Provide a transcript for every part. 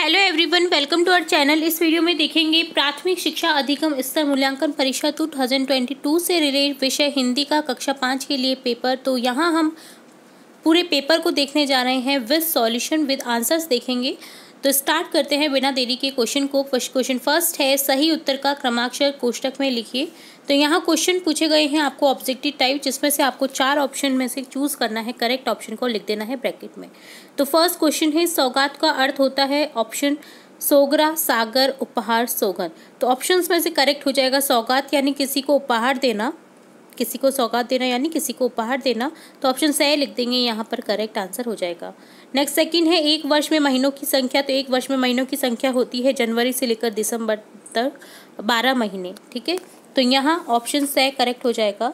hello everyone welcome to our channel इस video में देखेंगे प्राथमिक शिक्षा अधिगम स्तर मूल्यांकन परीक्षा टू थाउजेंड ट्वेंटी टू से रिलेटेड विषय हिंदी का कक्षा पाँच के लिए पेपर तो यहाँ हम पूरे पेपर को देखने जा रहे हैं विद सॉल्यूशन विद आंसर्स देखेंगे तो स्टार्ट करते हैं बिना देरी के क्वेश्चन को क्वेश्चन फर्स्ट है सही उत्तर का क्रमाक्षर कोष्टक में लिखिए तो यहाँ क्वेश्चन पूछे गए हैं आपको ऑब्जेक्टिव टाइप जिसमें से आपको चार ऑप्शन में से चूज़ करना है करेक्ट ऑप्शन को लिख देना है ब्रैकेट में तो फर्स्ट क्वेश्चन है सौगात का अर्थ होता है ऑप्शन सोगरा सागर उपहार सोगन तो ऑप्शंस में से करेक्ट हो जाएगा सौगात यानी किसी को उपहार देना किसी को सौगात देना यानी किसी को उपहार देना तो ऑप्शन सही लिख देंगे यहाँ पर करेक्ट आंसर हो जाएगा नेक्स्ट सेकंड है एक वर्ष में महीनों की संख्या तो एक वर्ष में महीनों की संख्या होती है जनवरी से लेकर दिसंबर तक बारह महीने ठीक है तो यहाँ ऑप्शन सह करेक्ट हो जाएगा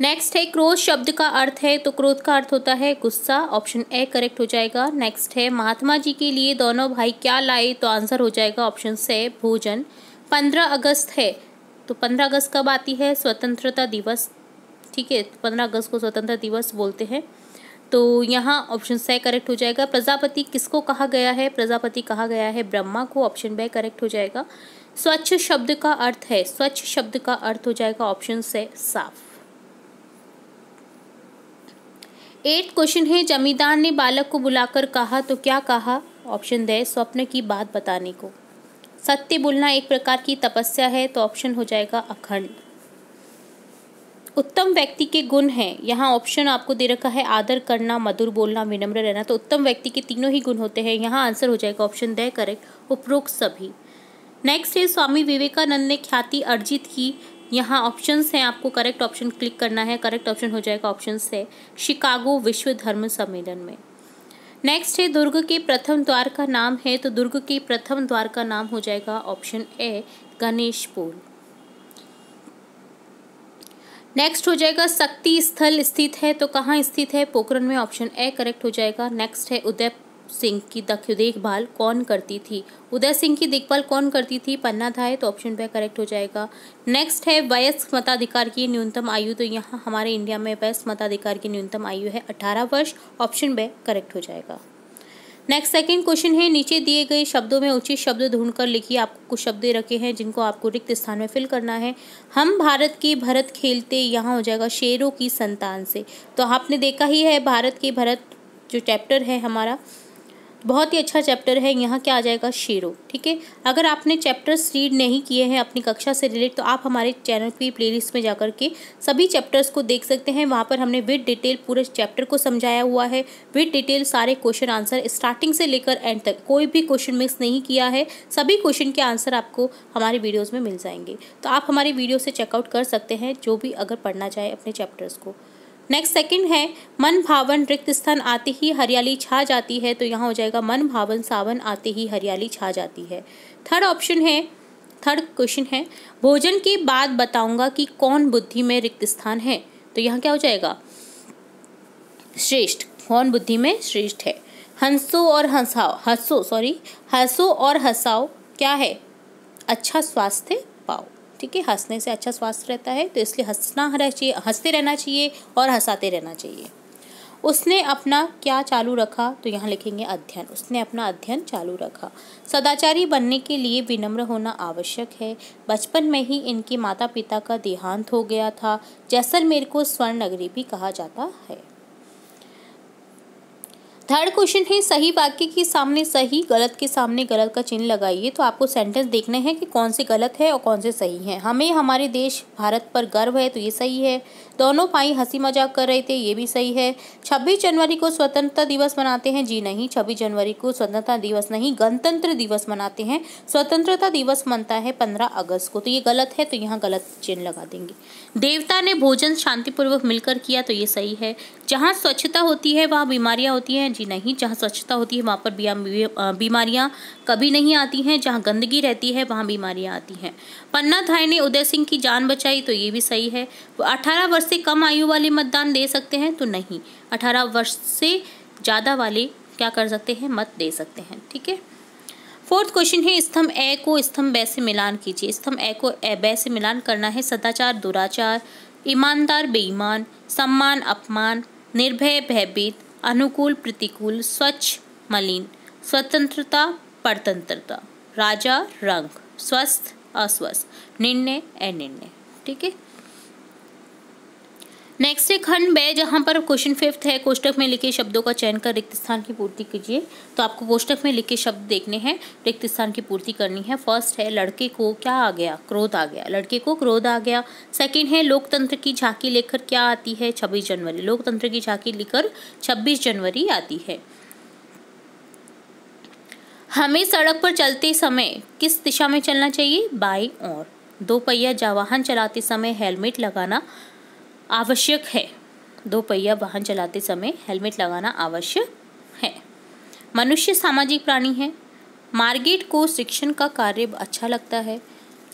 नेक्स्ट है क्रोध शब्द का अर्थ है तो क्रोध का अर्थ होता है गुस्सा ऑप्शन ए करेक्ट हो जाएगा नेक्स्ट है महात्मा जी के लिए दोनों भाई क्या लाए तो आंसर हो जाएगा ऑप्शन से भोजन पंद्रह अगस्त है तो पंद्रह अगस्त कब आती है स्वतंत्रता दिवस ठीक है तो पंद्रह अगस्त को स्वतंत्रता दिवस बोलते हैं तो यहाँ ऑप्शन से करेक्ट हो जाएगा प्रजापति किसको कहा गया है प्रजापति कहा गया है ब्रह्मा को ऑप्शन बे करेक्ट हो जाएगा स्वच्छ शब्द का अर्थ है स्वच्छ शब्द का अर्थ हो जाएगा ऑप्शन से साफ एट क्वेश्चन है जमींदार ने बालक को बुलाकर कहा तो क्या कहा ऑप्शन दे स्वप्न की बात बताने को सत्य बोलना एक प्रकार की तपस्या है तो ऑप्शन हो जाएगा अखंड उत्तम व्यक्ति के गुण हैं यहाँ ऑप्शन आपको दे रखा है आदर करना मधुर बोलना विनम्र रहना तो उत्तम व्यक्ति के तीनों ही गुण होते हैं यहाँ आंसर हो जाएगा ऑप्शन द करेक्ट उपरोक्त सभी नेक्स्ट है स्वामी विवेकानंद ने ख्याति अर्जित की यहाँ ऑप्शन हैं आपको करेक्ट ऑप्शन क्लिक करना है करेक्ट ऑप्शन हो जाएगा ऑप्शन है शिकागो विश्व धर्म सम्मेलन में नेक्स्ट है दुर्ग के प्रथम द्वार का नाम है तो दुर्ग के प्रथम द्वार का नाम हो जाएगा ऑप्शन ए गणेशपुर नेक्स्ट हो जाएगा शक्ति स्थल स्थित है तो कहाँ स्थित है पोखरण में ऑप्शन ए करेक्ट हो जाएगा नेक्स्ट है उदय सिंह की देखभाल कौन करती थी उदय सिंह की देखभाल कौन करती थी पन्ना था है तो ऑप्शन पे करेक्ट हो जाएगा नेक्स्ट है वयस्क मताधिकार की न्यूनतम आयु तो यहाँ हमारे इंडिया में वयस्क मताधिकार की न्यूनतम आयु है अठारह वर्ष ऑप्शन बे करेक्ट हो जाएगा नेक्स्ट सेकंड क्वेश्चन है नीचे दिए गए शब्दों में उचित शब्द ढूंढकर लिखिए आपको कुछ शब्द रखे हैं जिनको आपको रिक्त स्थान में फिल करना है हम भारत के भरत खेलते यहाँ हो जाएगा शेरों की संतान से तो आपने देखा ही है भारत के भरत जो चैप्टर है हमारा बहुत ही अच्छा चैप्टर है यहाँ क्या आ जाएगा शेरो ठीक है अगर आपने चैप्टर्स रीड नहीं किए हैं अपनी कक्षा से रिलेट तो आप हमारे चैनल की प्लेलिस्ट में जाकर के सभी चैप्टर्स को देख सकते हैं वहाँ पर हमने विद डिटेल पूरे चैप्टर को समझाया हुआ है विद डिटेल सारे क्वेश्चन आंसर स्टार्टिंग से लेकर एंड तक कोई भी क्वेश्चन मिस नहीं किया है सभी क्वेश्चन के आंसर आपको हमारे वीडियोज़ में मिल जाएंगे तो आप हमारे वीडियो से चेकआउट कर सकते हैं जो भी अगर पढ़ना चाहे अपने चैप्टर्स को नेक्स्ट सेकंड है मन भावन रिक्त स्थान आते ही हरियाली छा जाती है तो यहाँ हो जाएगा मन भावन सावन आते ही हरियाली छा जाती है थर्ड ऑप्शन है थर्ड क्वेश्चन है भोजन के बाद बताऊंगा कि कौन बुद्धि में रिक्त स्थान है तो यहाँ क्या हो जाएगा श्रेष्ठ कौन बुद्धि में श्रेष्ठ है हंसो और हंसाओ हंसो सॉरी हंसो और हंसाओ क्या है अच्छा स्वास्थ्य ठीक है हंसने से अच्छा स्वास्थ्य रहता है तो इसलिए हंसना रह चाहिए हंसते रहना चाहिए और हंसाते रहना चाहिए उसने अपना क्या चालू रखा तो यहाँ लिखेंगे अध्ययन उसने अपना अध्ययन चालू रखा सदाचारी बनने के लिए विनम्र होना आवश्यक है बचपन में ही इनके माता पिता का देहांत हो गया था जैसलमेर को स्वर्ण नगरी भी कहा जाता है थर्ड क्वेश्चन है सही वाक्य के सामने सही गलत के सामने गलत का चिन्ह लगाइए तो आपको सेंटेंस देखने हैं कि कौन से गलत है और कौन से सही है हमें हमारे देश भारत पर गर्व है तो ये सही है दोनों भाई हंसी मजाक कर रहे थे ये भी सही है छब्बीस जनवरी को स्वतंत्रता दिवस मनाते हैं जी नहीं छब्बीस जनवरी को स्वतंत्रता दिवस नहीं गणतंत्र दिवस मनाते हैं स्वतंत्रता दिवस मनता है पंद्रह अगस्त को तो ये गलत है तो यहाँ गलत चिन्ह लगा देंगे देवता ने भोजन शांतिपूर्वक मिलकर किया तो ये सही है जहाँ स्वच्छता होती है वहाँ बीमारियाँ होती हैं अच्छी नहीं जहाँ स्वच्छता होती है वहाँ पर बीमारियाँ कभी नहीं आती हैं जहाँ गंदगी रहती है वहाँ बीमारियाँ आती हैं पन्ना थाई ने उदय सिंह की जान बचाई तो ये भी सही है अठारह वर्ष से कम आयु वाले मतदान दे सकते हैं तो नहीं अठारह वर्ष से ज़्यादा वाले क्या कर सकते हैं मत दे सकते हैं ठीक है फोर्थ क्वेश्चन है स्तंभ ए को स्तंभ बै से मिलान कीजिए स्तंभ ए को ए बै से मिलान करना है सदाचार दुराचार ईमानदार बेईमान सम्मान अपमान निर्भय भयभीत अनुकूल प्रतिकूल स्वच्छ मलिन स्वतंत्रता परतंत्रता राजा रंग स्वस्थ अस्वस्थ निर्णय अनिर्णय ठीक है नेक्स्ट है खंड बे जहाँ पर क्वेश्चन फिफ्थ है कोष्टक में लिखे शब्दों का चयन कर रिक्त स्थान की पूर्ति कीजिए तो आपको कोष्टक में लिखे शब्द देखने हैं रिक्त स्थान की पूर्ति करनी है फर्स्ट है लड़के को क्या आ गया क्रोध आ गया लड़के को क्रोध आ गया सेकेंड है लोकतंत्र की झांकी लेकर क्या आती है छब्बीस जनवरी लोकतंत्र की झांकी लेकर छब्बीस जनवरी आती है हमें सड़क पर चलते समय किस दिशा में चलना चाहिए बाई और दो पहिया वाहन चलाते समय हेलमेट लगाना आवश्यक है दो पहिया वाहन चलाते समय हेलमेट लगाना आवश्यक है मनुष्य सामाजिक प्राणी है मार्गेट को शिक्षण का कार्य अच्छा लगता है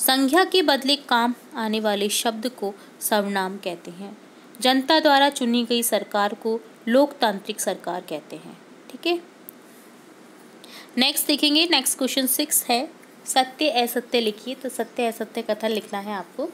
संज्ञा के बदले काम आने वाले शब्द को सर्वनाम कहते हैं जनता द्वारा चुनी गई सरकार को लोकतांत्रिक सरकार कहते हैं ठीक है नेक्स्ट देखेंगे नेक्स्ट क्वेश्चन सिक्स है सत्य असत्य लिखिए तो सत्य असत्य कथन लिखना है आपको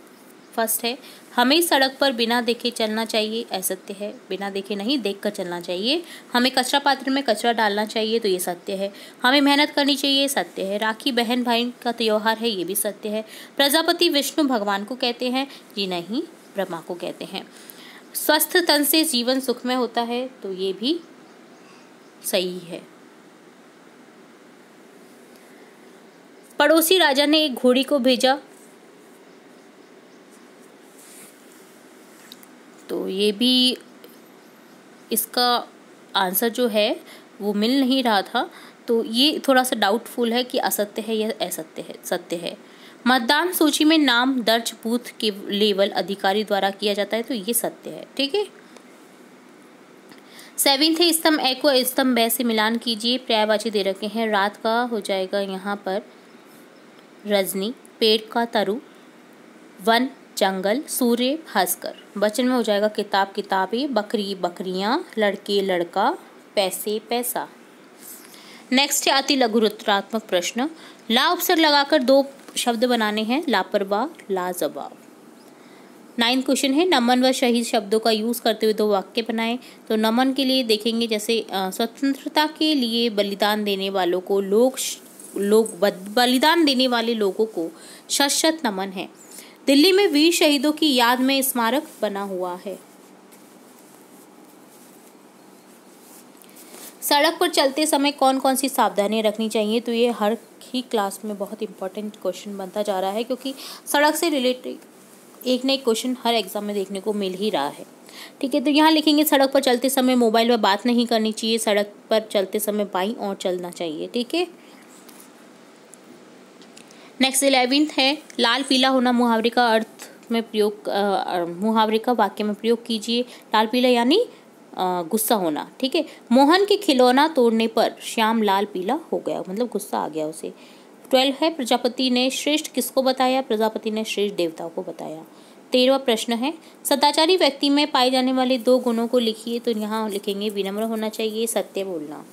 फर्स्ट है हमें सड़क पर बिना देखे चलना चाहिए असत्य है बिना देखे नहीं देख कर चलना चाहिए हमें कचरा पात्र में कचरा डालना चाहिए तो ये सत्य है हमें मेहनत करनी चाहिए सत्य है राखी बहन भाई का त्यौहार है ये भी सत्य है प्रजापति विष्णु भगवान को कहते हैं जी नहीं ब्रह्मा को कहते हैं स्वस्थ तन से जीवन सुखमय होता है तो ये भी सही है पड़ोसी राजा ने एक घोड़ी को भेजा तो ये भी इसका आंसर जो है वो मिल नहीं रहा था तो ये थोड़ा सा डाउटफुल है कि असत्य है या असत्य है सत्य है मतदान सूची में नाम दर्ज बूथ के लेवल अधिकारी द्वारा किया जाता है तो ये सत्य है ठीक है सेवेंथ है स्तंभ ए को स्तंभ बै से मिलान कीजिए पर्यायवाची दे रखे हैं रात का हो जाएगा यहाँ पर रजनी पेड़ का तरु वन जंगल सूर्य भास्कर बचन में हो जाएगा किताब किताबें बकरी बकरियाँ लड़के लड़का पैसे पैसा नेक्स्ट है अति रुत्रात्मक प्रश्न ला अवसर लगाकर दो शब्द बनाने हैं लापरवाह लाजवाब नाइन्थ क्वेश्चन है नमन व शहीद शब्दों का यूज़ करते हुए दो वाक्य बनाएं तो नमन के लिए देखेंगे जैसे स्वतंत्रता के लिए बलिदान देने वालों को लोग लोग बलिदान देने वाले लोगों को शत नमन है दिल्ली में वीर शहीदों की याद में स्मारक बना हुआ है सड़क पर चलते समय कौन कौन सी सावधानी रखनी चाहिए तो ये हर ही क्लास में बहुत इंपॉर्टेंट क्वेश्चन बनता जा रहा है क्योंकि सड़क से रिलेटेड एक ना एक क्वेश्चन हर एग्ज़ाम में देखने को मिल ही रहा है ठीक है तो यहाँ लिखेंगे सड़क पर चलते समय मोबाइल पर बात नहीं करनी चाहिए सड़क पर चलते समय बाई और चलना चाहिए ठीक है नेक्स्ट इलेवेंथ है लाल पीला होना मुहावरे का अर्थ में प्रयोग मुहावरे का वाक्य में प्रयोग कीजिए लाल पीला यानी गुस्सा होना ठीक है मोहन के खिलौना तोड़ने पर श्याम लाल पीला हो गया मतलब गुस्सा आ गया उसे ट्वेल्व है प्रजापति ने श्रेष्ठ किसको बताया प्रजापति ने श्रेष्ठ देवताओं को बताया तेरहवा प्रश्न है सदाचारी व्यक्ति में पाए जाने वाले दो गुणों को लिखिए तो यहाँ लिखेंगे विनम्र होना चाहिए सत्य बोलना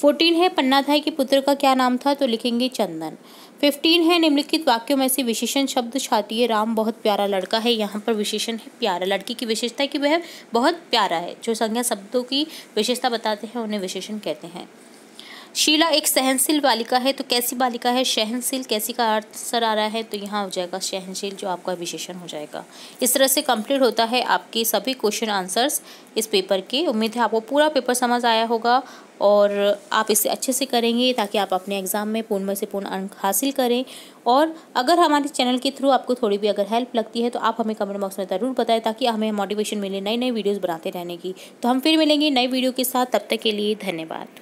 फोर्टीन है था के पुत्र का क्या नाम था तो लिखेंगे चंदन फिफ्टीन है निम्नलिखित वाक्यों में से विशेषण शब्द छाती है राम बहुत प्यारा लड़का है यहाँ पर विशेषण है प्यारा लड़की की विशेषता कि वह बहुत प्यारा है जो संज्ञा शब्दों की विशेषता बताते हैं उन्हें विशेषण कहते हैं शीला एक सहनशील बालिका है तो कैसी बालिका है सहनशील कैसी का आंसर आ रहा है तो यहाँ हो जाएगा सहनशील जो आपका विशेषण हो जाएगा इस तरह से कंप्लीट होता है आपके सभी क्वेश्चन आंसर्स इस पेपर के उम्मीद है आपको पूरा पेपर समझ आया होगा और आप इसे अच्छे से करेंगे ताकि आप अपने एग्ज़ाम में पूर्ण में से पूर्ण अंक हासिल करें और अगर हमारे चैनल के थ्रू आपको थोड़ी भी अगर हेल्प लगती है तो आप हमें कमेंट बॉक्स में ज़रूर बताएं ताकि हमें मोटिवेशन मिले नई नई वीडियोज़ बनाते रहने की तो हम फिर मिलेंगे नई वीडियो के साथ तब तक के लिए धन्यवाद